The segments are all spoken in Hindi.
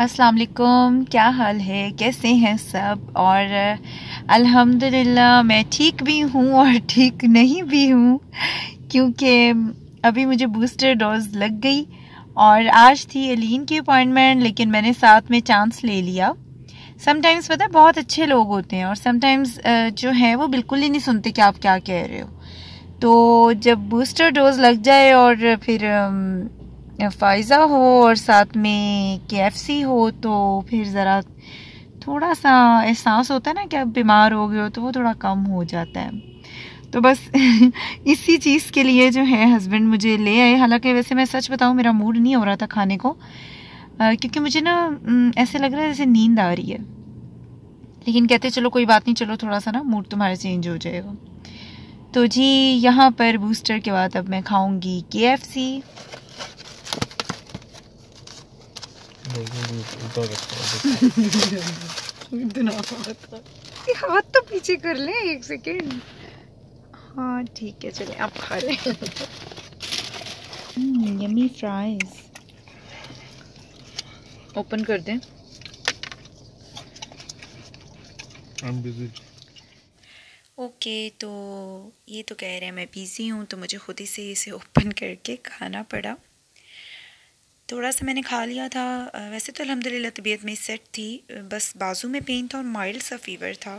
अस्सलाम वालेकुम क्या हाल है कैसे हैं सब और अल्हम्दुलिल्लाह मैं ठीक भी हूँ और ठीक नहीं भी हूँ क्योंकि अभी मुझे बूस्टर डोज लग गई और आज थी एलिन की अपॉइंटमेंट लेकिन मैंने साथ में चांस ले लिया समटाइम्स पता है बहुत अच्छे लोग होते हैं और समटाइम्स जो है वो बिल्कुल ही नहीं सुनते कि आप क्या कह रहे हो तो जब बूस्टर डोज लग जाए और फिर फ़ाइज़ा हो और साथ में के हो तो फिर ज़रा थोड़ा सा एहसास होता है ना कि अब बीमार हो गए हो तो वो थोड़ा कम हो जाता है तो बस इसी चीज़ के लिए जो है हस्बैंड मुझे ले आए हालांकि वैसे मैं सच बताऊँ मेरा मूड नहीं हो रहा था खाने को आ, क्योंकि मुझे ना ऐसे लग रहा है जैसे नींद आ रही है लेकिन कहते चलो कोई बात नहीं चलो थोड़ा सा ना मूड तुम्हारा चेंज हो जाएगा तो जी यहाँ पर बूस्टर के बाद अब मैं खाऊंगी के हाथ तो पीछे कर ले एक सेकेंड हाँ ठीक है चले आप खा लें यमी फ्राइज ओपन कर दें ओके okay, तो ये तो कह रहे हैं मैं बिज़ी हूँ तो मुझे खुद ही से इसे ओपन करके खाना पड़ा थोड़ा सा मैंने खा लिया था वैसे तो अलहमदिल्ला तबीयत मेरी सेट थी बस बाजू में पेन था और माइल्ड सा फीवर था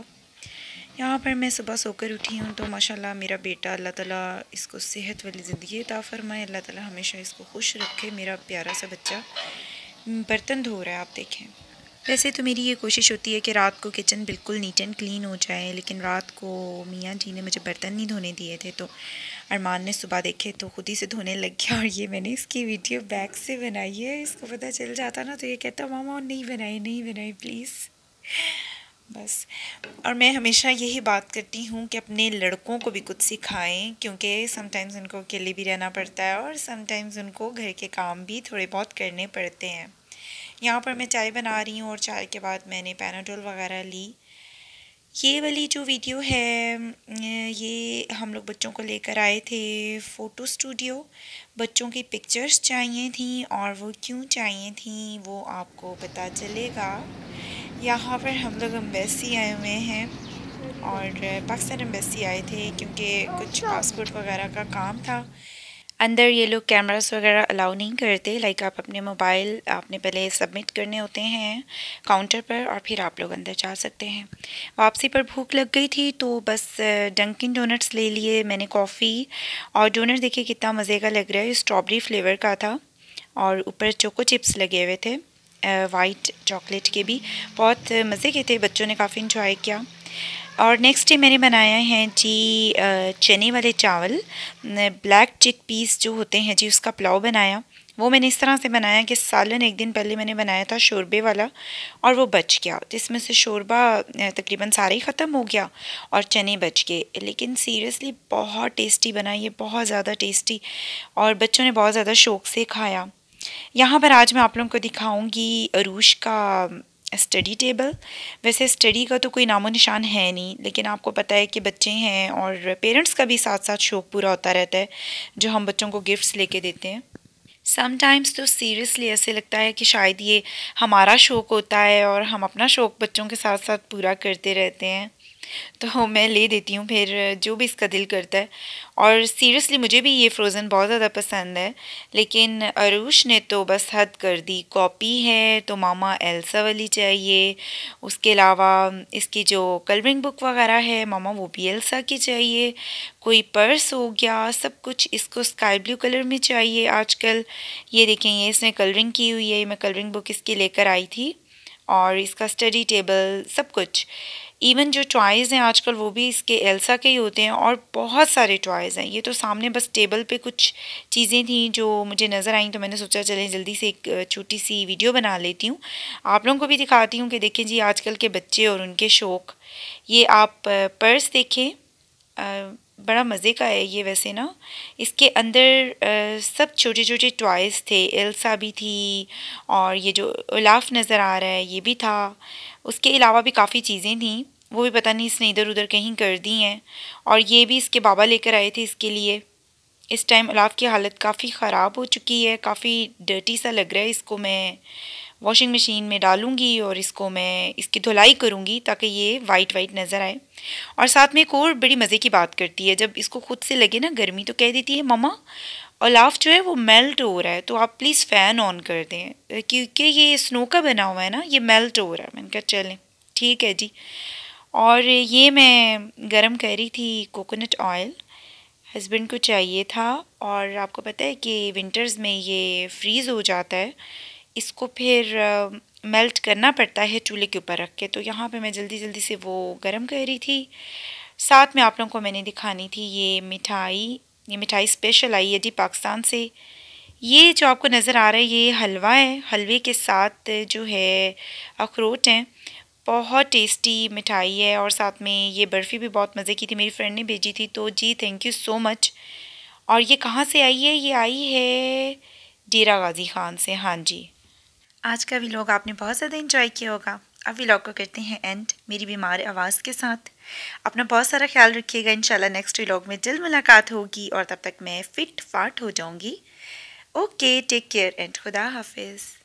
यहाँ पर मैं सुबह सोकर उठी हूँ तो माशाल्लाह मेरा बेटा अल्लाह ताला इसको सेहत वाली ज़िंदगी था फरमाए अल्लाह ताला हमेशा इसको खुश रखे मेरा प्यारा सा बच्चा बर्तन धो रहा है आप देखें वैसे तो मेरी ये कोशिश होती है कि रात को किचन बिल्कुल नीट एंड क्लीन हो जाए लेकिन रात को मियाँ जी ने मुझे बर्तन नहीं धोने दिए थे तो अरमान ने सुबह देखे तो खुद ही से धोने लग गया और ये मैंने इसकी वीडियो बैग से बनाई है इसको पता चल जाता ना तो ये कहता मामा नहीं बनाए नहीं बनाए प्लीज़ बस और मैं हमेशा यही बात करती हूँ कि अपने लड़कों को भी कुछ सिखाएं क्योंकि समटाइम्स उनको अकेले भी रहना पड़ता है और समटाइम्स उनको घर के काम भी थोड़े बहुत करने पड़ते हैं यहाँ पर मैं चाय बना रही हूँ और चाय के बाद मैंने पैनाडोल वगैरह ली ये वाली जो वीडियो है ये हम लोग बच्चों को लेकर आए थे फ़ोटो स्टूडियो बच्चों की पिक्चर्स चाहिए थी और वो क्यों चाहिए थी वो आपको पता चलेगा यहाँ पर हम लोग अम्बेसी आए हुए हैं और पाकिस्तान अम्बेसी आए थे क्योंकि कुछ पासपोर्ट वगैरह का काम था अंदर ये लोग कैमरास वगैरह अलाउ नहीं करते लाइक आप अपने मोबाइल आपने पहले सबमिट करने होते हैं काउंटर पर और फिर आप लोग अंदर जा सकते हैं वापसी पर भूख लग गई थी तो बस डंकिन डोनट्स ले लिए मैंने कॉफ़ी और डोनट देखिए कितना मज़े का लग रहा है स्ट्रॉबेरी फ्लेवर का था और ऊपर चोको चिप्स लगे हुए थे वाइट चॉकलेट के भी बहुत मज़े के थे बच्चों ने काफ़ी इंजॉय किया और नेक्स्ट डे मैंने बनाया है जी चने वाले चावल ब्लैक चिक पीस जो होते हैं जी उसका पुलाव बनाया वो मैंने इस तरह से बनाया कि सालन एक दिन पहले मैंने बनाया था शोरबे वाला और वो बच गया जिसमें से शोरबा तकरीबन सारा ही ख़त्म हो गया और चने बच गए लेकिन सीरियसली बहुत टेस्टी बना ये बहुत ज़्यादा टेस्टी और बच्चों ने बहुत ज़्यादा शौक़ से खाया यहाँ पर आज मैं आप लोगों को दिखाऊंगी अरूश का स्टडी टेबल वैसे स्टडी का तो कोई नामो निशान है नहीं लेकिन आपको पता है कि बच्चे हैं और पेरेंट्स का भी साथ साथ शौक़ पूरा होता रहता है जो हम बच्चों को गिफ्ट्स लेके देते हैं समटाइम्स तो सीरियसली ऐसे लगता है कि शायद ये हमारा शौक़ होता है और हम अपना शौक़ बच्चों के साथ साथ पूरा करते रहते हैं तो मैं ले देती हूँ फिर जो भी इसका दिल करता है और सीरियसली मुझे भी ये फ्रोज़न बहुत ज़्यादा पसंद है लेकिन अरूश ने तो बस हद कर दी कॉपी है तो मामा एल्सा वाली चाहिए उसके अलावा इसकी जो कलरिंग बुक वगैरह है मामा वो भी एल्सा की चाहिए कोई पर्स हो गया सब कुछ इसको स्काई ब्लू कलर में चाहिए आजकल ये देखें ये इसने कलरिंग की हुई है मैं कलरिंग बुक इसकी लेकर आई थी और इसका स्टडी टेबल सब कुछ इवन जो टॉयज़ हैं आजकल वो भी इसके एल्सा के ही होते हैं और बहुत सारे टॉयज़ हैं ये तो सामने बस टेबल पे कुछ चीज़ें थी जो मुझे नज़र आई तो मैंने सोचा चले जल्दी से एक छोटी सी वीडियो बना लेती हूँ आप लोगों को भी दिखाती हूँ कि देखें जी आजकल के बच्चे और उनके शौक़ ये आप पर्स देखें बड़ा मज़े का है ये वैसे ना इसके अंदर आ, सब छोटे छोटे टॉयज़ थे एल्सा भी थी और ये जो उलाफ नज़र आ रहा है ये भी था उसके अलावा भी काफ़ी चीज़ें थी वो भी पता नहीं इसने इधर उधर कहीं कर दी हैं और ये भी इसके बाबा लेकर आए थे इसके लिए इस टाइम अलाफ की हालत काफ़ी ख़राब हो चुकी है काफ़ी डर्टी सा लग रहा है इसको मैं वॉशिंग मशीन में डालूँगी और इसको मैं इसकी धुलाई करूँगी ताकि ये वाइट वाइट नज़र आए और साथ में एक और बड़ी मज़े की बात करती है जब इसको खुद से लगे ना गर्मी तो कह देती है ममा अलाफ जो है वो मेल्ट हो रहा है तो आप प्लीज़ फ़ैन ऑन कर दें क्योंकि ये स्नो का बना हुआ है ना ये मेल्ट हो रहा है मैंने कहा चलें ठीक है जी और ये मैं गर्म कर रही थी कोकोनट ऑयल हस्बैंड को चाहिए था और आपको पता है कि विंटर्स में ये फ्रीज़ हो जाता है इसको फिर मेल्ट करना पड़ता है चूल्हे के ऊपर रख के तो यहाँ पे मैं जल्दी जल्दी से वो गरम कर रही थी साथ में आप लोगों को मैंने दिखानी थी ये मिठाई ये मिठाई स्पेशल आई है जी पाकिस्तान से ये जो आपको नज़र आ रहा है ये हलवा है हलवे के साथ जो है अखरोट हैं बहुत टेस्टी मिठाई है और साथ में ये बर्फ़ी भी बहुत मज़े की थी मेरी फ्रेंड ने भेजी थी तो जी थैंक यू सो मच और ये कहाँ से आई है ये आई है डेरा गाजी खान से हाँ जी आज का व्लॉग आपने बहुत ज़्यादा इन्जॉय किया होगा अब व्लॉग को करते हैं एंड मेरी बीमार आवाज़ के साथ अपना बहुत सारा ख्याल रखिएगा इंशाल्लाह नेक्स्ट व्लॉग में जल्द मुलाकात होगी और तब तक मैं फ़िट फाट हो जाऊँगी ओके टेक केयर एंड खुदा हाफिज़